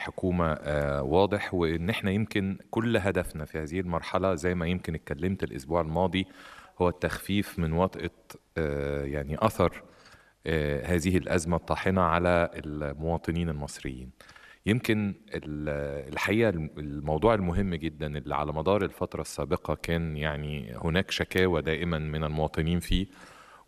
الحكومه آه، واضح وان احنا يمكن كل هدفنا في هذه المرحله زي ما يمكن اتكلمت الاسبوع الماضي هو التخفيف من وطئه آه، يعني اثر آه، هذه الازمه الطاحنه على المواطنين المصريين. يمكن الحقيقه الموضوع المهم جدا اللي على مدار الفتره السابقه كان يعني هناك شكاوى دائما من المواطنين فيه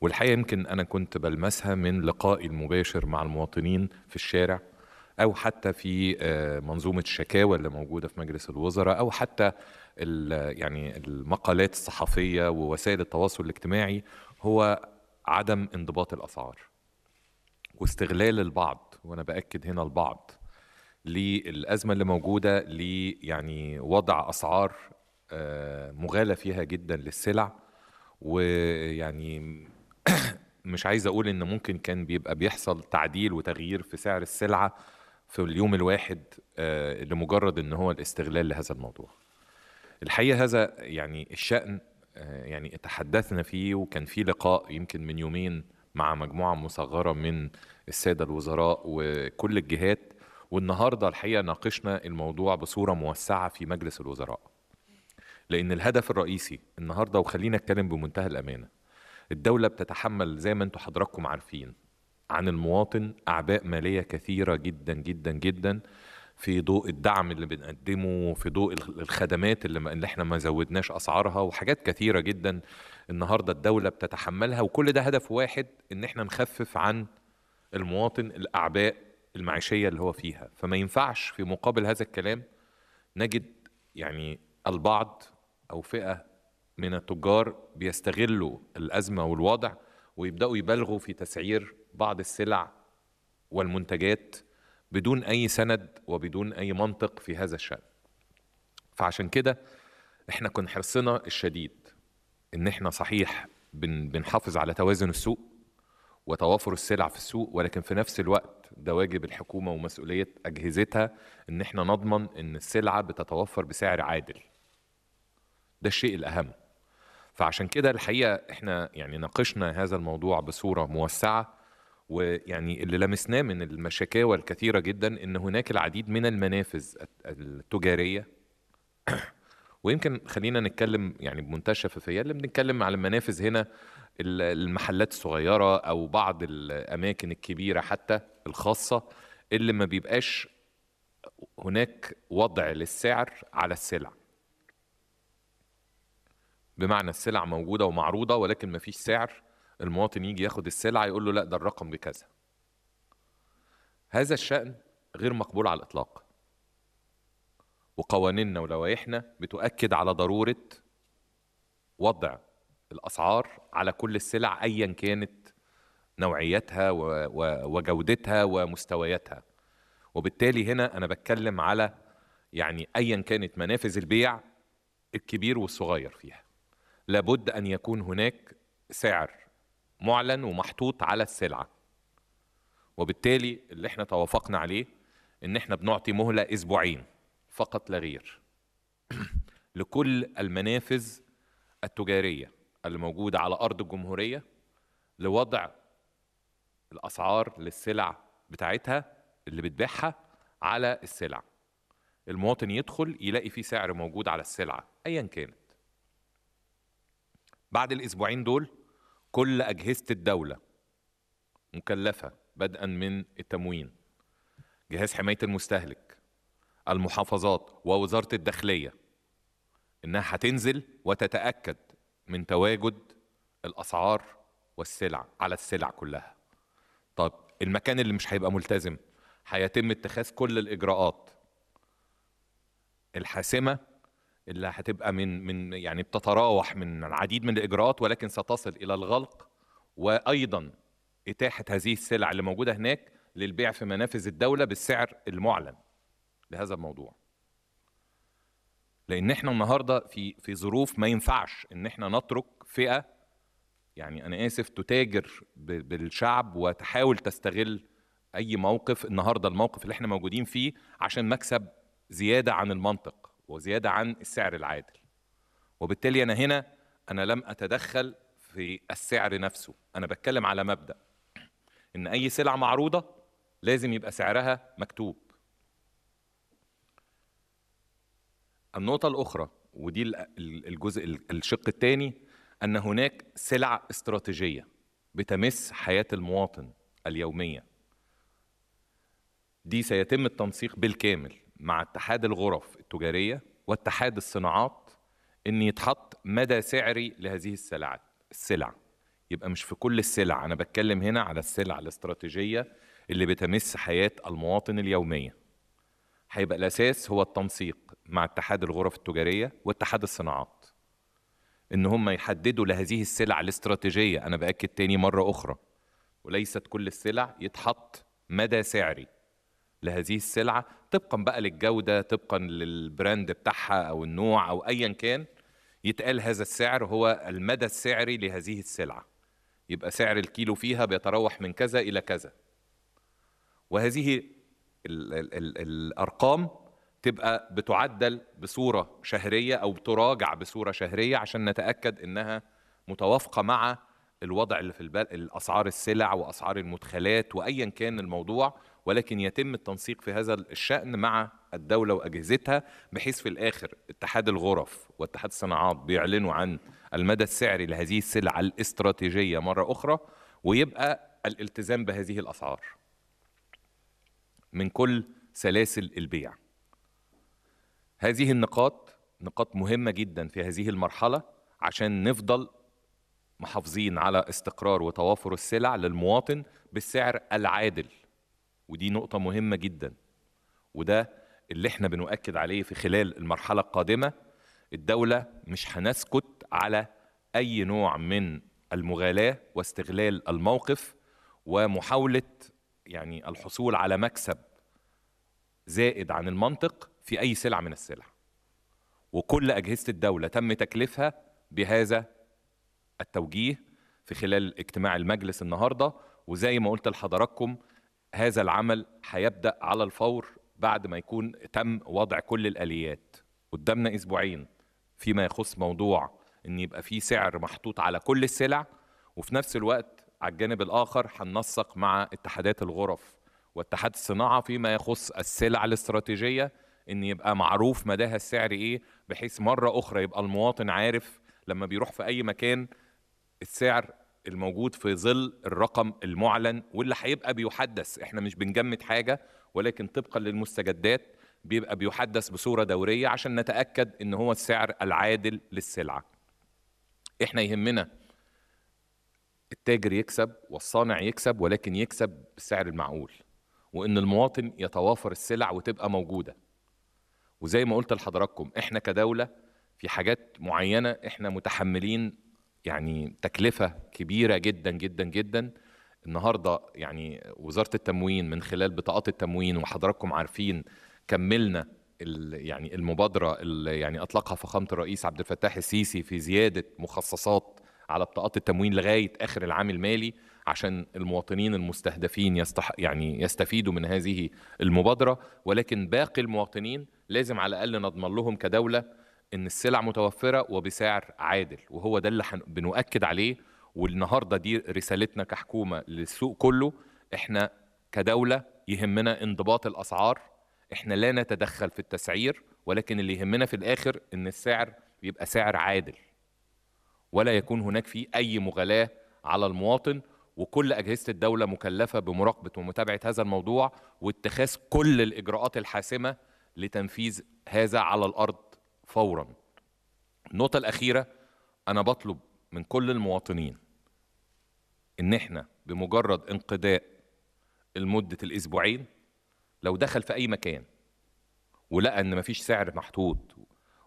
والحقيقه يمكن انا كنت بلمسها من لقائي المباشر مع المواطنين في الشارع او حتى في آه، منظومه الشكاوى اللي موجوده في مجلس الوزراء او حتى يعني المقالات الصحفيه ووسائل التواصل الاجتماعي هو عدم انضباط الاسعار واستغلال البعض وانا باكد هنا البعض للازمه اللي موجوده لي يعني وضع اسعار آه، مغالى فيها جدا للسلع ويعني مش عايز اقول ان ممكن كان بيبقى بيحصل تعديل وتغيير في سعر السلعه في اليوم الواحد آه، لمجرد ان هو الاستغلال لهذا الموضوع الحقيقه هذا يعني الشان آه، يعني تحدثنا فيه وكان في لقاء يمكن من يومين مع مجموعه مصغره من الساده الوزراء وكل الجهات والنهارده الحقيقه ناقشنا الموضوع بصوره موسعه في مجلس الوزراء لان الهدف الرئيسي النهارده وخلينا نتكلم بمنتهى الامانه الدوله بتتحمل زي ما انتم حضراتكم عارفين عن المواطن أعباء مالية كثيرة جدا جدا جدا في ضوء الدعم اللي بنقدمه في ضوء الخدمات اللي, ما اللي احنا ما زودناش اسعارها وحاجات كثيره جدا النهارده الدوله بتتحملها وكل ده هدف واحد ان احنا نخفف عن المواطن الاعباء المعيشيه اللي هو فيها فما ينفعش في مقابل هذا الكلام نجد يعني البعض او فئه من التجار بيستغلوا الازمه والوضع ويبداوا يبالغوا في تسعير بعض السلع والمنتجات بدون اي سند وبدون اي منطق في هذا الشان فعشان كده احنا كان حرصنا الشديد ان احنا صحيح بنحافظ على توازن السوق وتوافر السلع في السوق ولكن في نفس الوقت ده واجب الحكومه ومسؤوليه اجهزتها ان احنا نضمن ان السلعه بتتوفر بسعر عادل ده الشيء الاهم فعشان كده الحقيقه احنا يعني ناقشنا هذا الموضوع بصوره موسعه ويعني اللي لمسناه من المشاكاوى الكثيره جدا ان هناك العديد من المنافذ التجاريه ويمكن خلينا نتكلم يعني بمنتهى الشفافيه اللي بنتكلم على المنافذ هنا المحلات الصغيره او بعض الاماكن الكبيره حتى الخاصه اللي ما بيبقاش هناك وضع للسعر على السلع بمعنى السلع موجوده ومعروضه ولكن ما فيش سعر المواطن يجي ياخد السلعه يقول له لا ده الرقم بكذا هذا الشأن غير مقبول على الإطلاق وقوانيننا ولوائحنا بتؤكد على ضرورة وضع الأسعار على كل السلع أيا كانت نوعيتها وجودتها ومستوياتها وبالتالي هنا أنا بتكلم على يعني أيا كانت منافذ البيع الكبير والصغير فيها لابد ان يكون هناك سعر معلن ومحطوط على السلعه وبالتالي اللي احنا توافقنا عليه ان احنا بنعطي مهله اسبوعين فقط لا غير لكل المنافذ التجاريه اللي موجوده على ارض الجمهوريه لوضع الاسعار للسلع بتاعتها اللي بتبيعها على السلع المواطن يدخل يلاقي فيه سعر موجود على السلعه ايا كانت بعد الاسبوعين دول كل اجهزه الدوله مكلفه بدءا من التموين جهاز حمايه المستهلك المحافظات ووزاره الداخليه انها هتنزل وتتاكد من تواجد الاسعار والسلع على السلع كلها طب المكان اللي مش هيبقى ملتزم هيتم اتخاذ كل الاجراءات الحاسمه اللي هتبقى من من يعني بتتراوح من العديد من الاجراءات ولكن ستصل الى الغلق وايضا اتاحه هذه السلع اللي موجوده هناك للبيع في منافذ الدوله بالسعر المعلن لهذا الموضوع. لان احنا النهارده في في ظروف ما ينفعش ان احنا نترك فئه يعني انا اسف تتاجر بالشعب وتحاول تستغل اي موقف النهارده الموقف اللي احنا موجودين فيه عشان مكسب زياده عن المنطق وزيادة عن السعر العادل وبالتالي أنا هنا أنا لم أتدخل في السعر نفسه أنا بتكلم على مبدأ إن أي سلعة معروضة لازم يبقى سعرها مكتوب النقطة الأخرى ودي الجزء الشق الثاني أن هناك سلع استراتيجية بتمس حياة المواطن اليومية دي سيتم التنسيق بالكامل مع اتحاد الغرف التجارية واتحاد الصناعات ان يتحط مدى سعري لهذه السلع السلع يبقى مش في كل السلع انا بتكلم هنا على السلع الاستراتيجيه اللي بتمس حياه المواطن اليوميه هيبقى الاساس هو التنسيق مع اتحاد الغرف التجاريه واتحاد الصناعات ان هم يحددوا لهذه السلع الاستراتيجيه انا باكد تاني مره اخرى وليست كل السلع يتحط مدى سعري لهذه السلعه طبقا بقى للجوده طبقا للبراند بتاعها او النوع او ايا كان يتقال هذا السعر هو المدى السعري لهذه السلعه يبقى سعر الكيلو فيها بيتراوح من كذا الى كذا وهذه الـ الـ الـ الارقام تبقى بتعدل بصوره شهريه او بتراجع بصوره شهريه عشان نتاكد انها متوافقه مع الوضع اللي في البلد الاسعار السلع واسعار المدخلات وايا كان الموضوع ولكن يتم التنسيق في هذا الشان مع الدوله واجهزتها بحيث في الاخر اتحاد الغرف واتحاد الصناعات بيعلنوا عن المدى السعري لهذه السلع الاستراتيجيه مره اخرى ويبقى الالتزام بهذه الاسعار من كل سلاسل البيع هذه النقاط نقاط مهمه جدا في هذه المرحله عشان نفضل محافظين على استقرار وتوافر السلع للمواطن بالسعر العادل ودي نقطة مهمة جدا وده اللي احنا بنؤكد عليه في خلال المرحلة القادمة الدولة مش هنسكت على أي نوع من المغالاة واستغلال الموقف ومحاولة يعني الحصول على مكسب زائد عن المنطق في أي سلعة من السلع وكل أجهزة الدولة تم تكليفها بهذا التوجيه في خلال اجتماع المجلس النهارده وزي ما قلت لحضراتكم هذا العمل هيبدا على الفور بعد ما يكون تم وضع كل الاليات قدامنا اسبوعين فيما يخص موضوع ان يبقى في سعر محطوط على كل السلع وفي نفس الوقت على الجانب الاخر هننسق مع اتحادات الغرف واتحاد الصناعه فيما يخص السلع الاستراتيجيه ان يبقى معروف مداها السعر ايه بحيث مره اخرى يبقى المواطن عارف لما بيروح في اي مكان السعر الموجود في ظل الرقم المعلن واللي هيبقى بيحدث احنا مش بنجمد حاجه ولكن طبقا للمستجدات بيبقى بيحدث بصوره دوريه عشان نتاكد ان هو السعر العادل للسلعه احنا يهمنا التاجر يكسب والصانع يكسب ولكن يكسب بالسعر المعقول وان المواطن يتوافر السلع وتبقى موجوده وزي ما قلت لحضراتكم احنا كدوله في حاجات معينه احنا متحملين يعني تكلفه كبيره جدا جدا جدا النهارده يعني وزاره التموين من خلال بطاقات التموين وحضراتكم عارفين كملنا يعني المبادره اللي يعني اطلقها فخامه الرئيس عبد الفتاح السيسي في زياده مخصصات على بطاقات التموين لغايه اخر العام المالي عشان المواطنين المستهدفين يستح يعني يستفيدوا من هذه المبادره ولكن باقي المواطنين لازم على الاقل نضمن لهم كدوله ان السلع متوفره وبسعر عادل وهو ده اللي بنؤكد عليه والنهارده دي رسالتنا كحكومه للسوق كله احنا كدوله يهمنا انضباط الاسعار احنا لا نتدخل في التسعير ولكن اللي يهمنا في الاخر ان السعر يبقى سعر عادل ولا يكون هناك فيه اي مغالاه على المواطن وكل اجهزه الدوله مكلفه بمراقبه ومتابعه هذا الموضوع واتخاذ كل الاجراءات الحاسمه لتنفيذ هذا على الارض فورا النقطة الأخيرة أنا بطلب من كل المواطنين إن إحنا بمجرد انقضاء لمدة الأسبوعين لو دخل في أي مكان ولقى إن مفيش سعر محطوط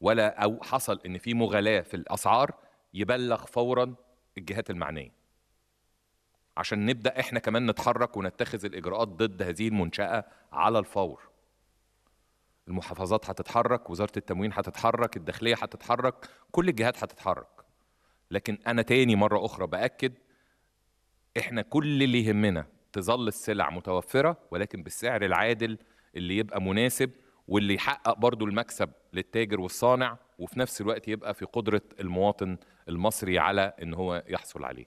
ولا أو حصل إن في مغالاة في الأسعار يبلغ فورا الجهات المعنية عشان نبدأ إحنا كمان نتحرك ونتخذ الإجراءات ضد هذه المنشأة على الفور المحافظات هتتحرك وزاره التموين هتتحرك الداخليه هتتحرك كل الجهات هتتحرك لكن انا تاني مره اخرى باكد احنا كل اللي يهمنا تظل السلع متوفره ولكن بالسعر العادل اللي يبقى مناسب واللي يحقق برضو المكسب للتاجر والصانع وفي نفس الوقت يبقى في قدره المواطن المصري على ان هو يحصل عليه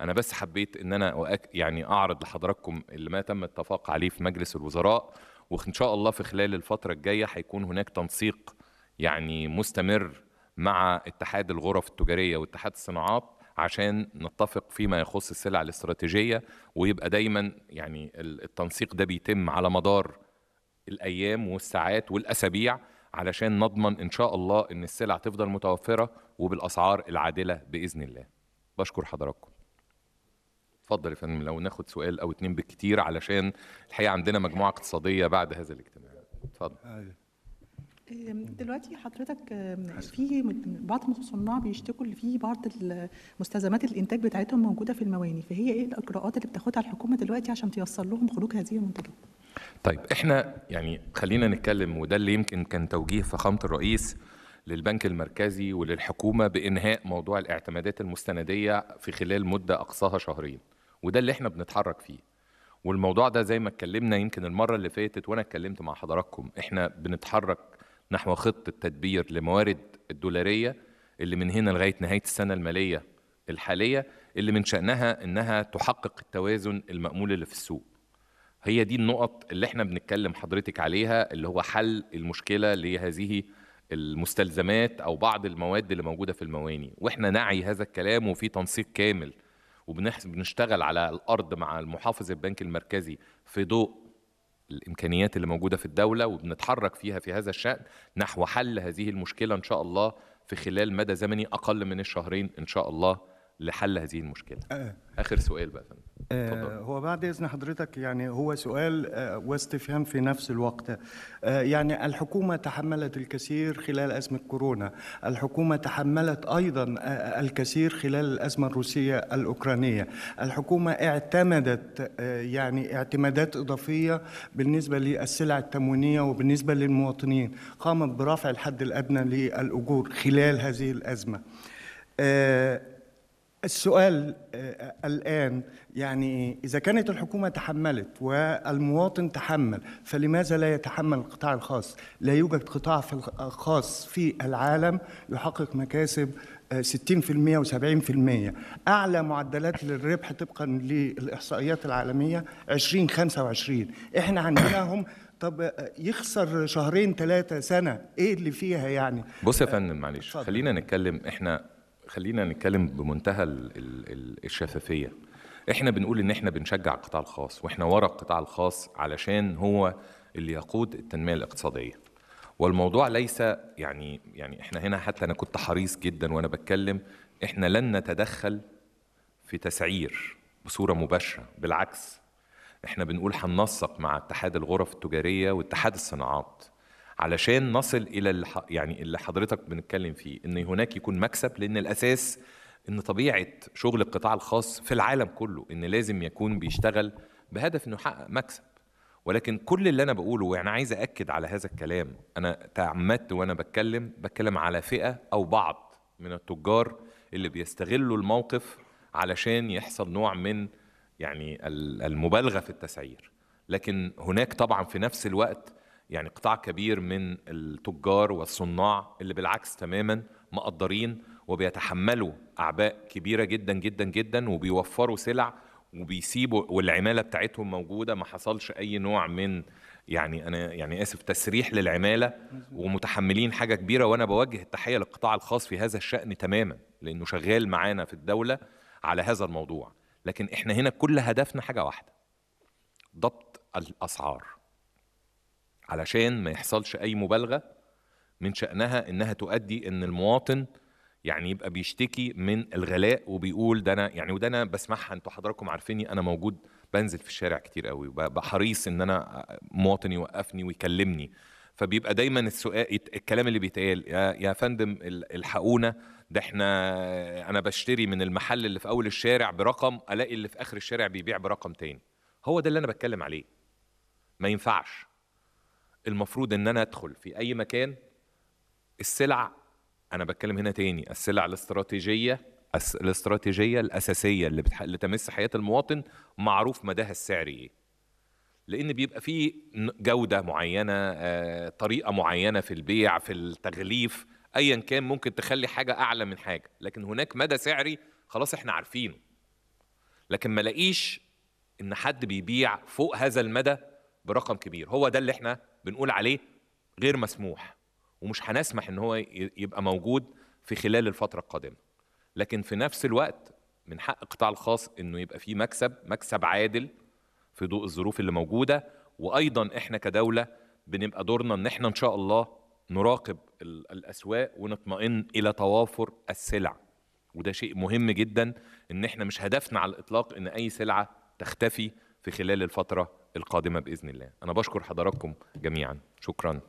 انا بس حبيت ان انا يعني اعرض لحضراتكم اللي ما تم الاتفاق عليه في مجلس الوزراء وان شاء الله في خلال الفتره الجايه هيكون هناك تنسيق يعني مستمر مع اتحاد الغرف التجاريه واتحاد الصناعات عشان نتفق فيما يخص السلع الاستراتيجيه ويبقى دايما يعني التنسيق ده بيتم على مدار الايام والساعات والاسابيع علشان نضمن ان شاء الله ان السلع تفضل متوفره وبالاسعار العادله باذن الله بشكر حضراتكم اتفضل يا فندم لو ناخد سؤال او اتنين بالكتير علشان الحقيقه عندنا مجموعه اقتصاديه بعد هذا الاجتماع اتفضل أيوة. دلوقتي حضرتك في بعض الصناع بيشتكوا ان في بعض مستلزمات الانتاج بتاعتهم موجوده في المواني فهي ايه الاجراءات اللي بتاخدها الحكومه دلوقتي عشان تيسر لهم خروج هذه المنتجات طيب احنا يعني خلينا نتكلم وده اللي يمكن كان توجيه فخامه الرئيس للبنك المركزي وللحكومه بانهاء موضوع الاعتمادات المستنديه في خلال مده اقصاها شهرين وده اللي احنا بنتحرك فيه والموضوع ده زي ما اتكلمنا يمكن المره اللي فاتت وانا اتكلمت مع حضراتكم احنا بنتحرك نحو خطه تدبير لموارد الدولاريه اللي من هنا لغايه نهايه السنه الماليه الحاليه اللي من شانها انها تحقق التوازن المامول اللي في السوق هي دي النقط اللي احنا بنتكلم حضرتك عليها اللي هو حل المشكله لهذه المستلزمات او بعض المواد اللي موجوده في المواني واحنا نعي هذا الكلام وفي تنسيق كامل وبنشتغل على الارض مع المحافظ البنك المركزي في ضوء الامكانيات اللي موجوده في الدوله وبنتحرك فيها في هذا الشان نحو حل هذه المشكله ان شاء الله في خلال مدى زمني اقل من الشهرين ان شاء الله لحل هذه المشكله آه. اخر سؤال بقى آه هو بعد اذن حضرتك يعني هو سؤال آه واستفهام في نفس الوقت آه يعني الحكومه تحملت الكثير خلال ازمه كورونا الحكومه تحملت ايضا آه،, آه الكثير خلال الازمه الروسيه الاوكرانيه الحكومه اعتمدت آه يعني اعتمادات اضافيه بالنسبه للسلع التموينيه وبالنسبه للمواطنين قامت برفع الحد الادنى للاجور خلال هذه الازمه آه السؤال آه، الآن يعني إذا كانت الحكومة تحملت والمواطن تحمل فلماذا لا يتحمل القطاع الخاص؟ لا يوجد قطاع في خاص في العالم يحقق مكاسب 60% آه، و70% أعلى معدلات للربح طبقا للإحصائيات العالمية 20 25 إحنا عندناهم طب آه، يخسر شهرين ثلاثة سنة إيه اللي فيها يعني؟ بص يا فندم معلش خلينا نتكلم إحنا خلينا نتكلم بمنتهى الشفافيه احنا بنقول ان احنا بنشجع القطاع الخاص واحنا ورا القطاع الخاص علشان هو اللي يقود التنميه الاقتصاديه والموضوع ليس يعني يعني احنا هنا حتى انا كنت حريص جدا وانا بتكلم احنا لن نتدخل في تسعير بصوره مباشره بالعكس احنا بنقول هننسق مع اتحاد الغرف التجاريه واتحاد الصناعات علشان نصل الى الح... يعني اللي حضرتك بنتكلم فيه ان هناك يكون مكسب لان الاساس ان طبيعه شغل القطاع الخاص في العالم كله ان لازم يكون بيشتغل بهدف انه يحقق مكسب ولكن كل اللي انا بقوله وانا عايز اكد على هذا الكلام انا تعمدت وانا بتكلم بتكلم على فئه او بعض من التجار اللي بيستغلوا الموقف علشان يحصل نوع من يعني المبالغه في التسعير لكن هناك طبعا في نفس الوقت يعني قطاع كبير من التجار والصناع اللي بالعكس تماما مقدرين وبيتحملوا اعباء كبيره جدا جدا جدا وبيوفروا سلع وبيسيبوا والعماله بتاعتهم موجوده ما حصلش اي نوع من يعني انا يعني اسف تسريح للعماله ومتحملين حاجه كبيره وانا بوجه التحيه للقطاع الخاص في هذا الشان تماما لانه شغال معانا في الدوله على هذا الموضوع لكن احنا هنا كل هدفنا حاجه واحده ضبط الاسعار علشان ما يحصلش أي مبالغة من شأنها إنها تؤدي إن المواطن يعني يبقى بيشتكي من الغلاء وبيقول ده انا يعني وده انا بسمعها انتوا حضراتكم عارفيني انا موجود بنزل في الشارع كتير قوي وبحريص ان انا مواطن يوقفني ويكلمني فبيبقى دايما السؤال الكلام اللي بيتقال يا, يا فندم الحقونا ده احنا انا بشتري من المحل اللي في اول الشارع برقم الاقي اللي في اخر الشارع بيبيع برقم تاني هو ده اللي انا بتكلم عليه ما ينفعش المفروض ان انا ادخل في اي مكان السلع انا بتكلم هنا تاني السلع الاستراتيجيه الاستراتيجيه الاساسيه اللي, بتح... اللي تمس حياه المواطن معروف مداها السعري ايه لان بيبقى في جوده معينه آه، طريقه معينه في البيع في التغليف ايا كان ممكن تخلي حاجه اعلى من حاجه لكن هناك مدى سعري خلاص احنا عارفينه لكن ما لاقيش ان حد بيبيع فوق هذا المدى برقم كبير هو ده اللي احنا بنقول عليه غير مسموح ومش هنسمح ان هو يبقى موجود في خلال الفتره القادمه لكن في نفس الوقت من حق القطاع الخاص انه يبقى فيه مكسب مكسب عادل في ضوء الظروف اللي موجوده وايضا احنا كدوله بنبقى دورنا ان احنا ان شاء الله نراقب الاسواق ونطمئن الى توافر السلع وده شيء مهم جدا ان احنا مش هدفنا على الاطلاق ان اي سلعه تختفي في خلال الفتره القادمه باذن الله انا بشكر حضراتكم جميعا شكرا